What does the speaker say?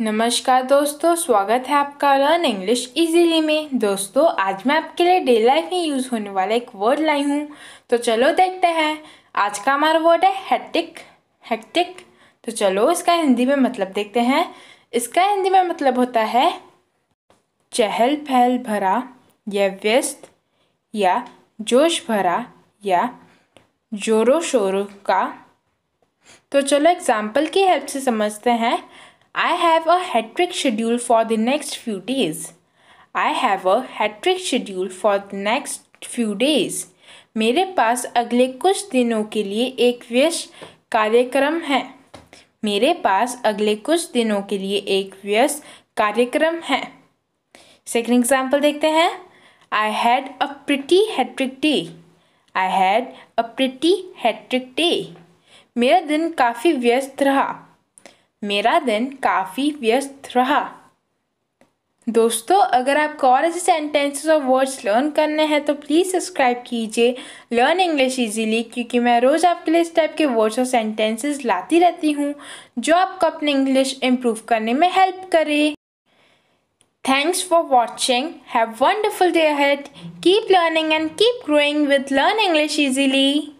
नमस्कार दोस्तों स्वागत है आपका लर्न इंग्लिश इजीली में दोस्तों आज मैं आपके लिए डे लाइफ में यूज़ होने वाला एक वर्ड लाई हूँ तो चलो देखते हैं आज का हमारा वर्ड है हेक्टिक हेक्टिक तो चलो इसका हिंदी में मतलब देखते हैं इसका हिंदी में मतलब होता है चहल पहल भरा या व्यस्त या जोश भरा या जोरों शोरों का तो चलो एग्जाम्पल की हेल्प से समझते हैं I have a trick schedule for the next few days. I have a trick schedule for the next few days. मेरे पास अगले कुछ दिनों के लिए एक व्यस्त कार्यक्रम है मेरे पास अगले कुछ दिनों के लिए एक व्यस्त कार्यक्रम है सेकेंड एग्जाम्पल देखते हैं I had a pretty hat trick day I had a pretty hat trick day मेरा दिन काफ़ी व्यस्त रहा मेरा दिन काफ़ी व्यस्त रहा दोस्तों अगर आपको और ऐसे सेंटेंसेस और वर्ड्स लर्न करने हैं तो प्लीज़ सब्सक्राइब कीजिए लर्न इंग्लिश इजीली क्योंकि मैं रोज़ आपके लिए इस टाइप के वर्ड्स और सेंटेंसेस लाती रहती हूँ जो आपको अपने इंग्लिश इम्प्रूव करने में हेल्प करे thanks for watching have wonderful day ahead keep learning and keep growing with learn English easily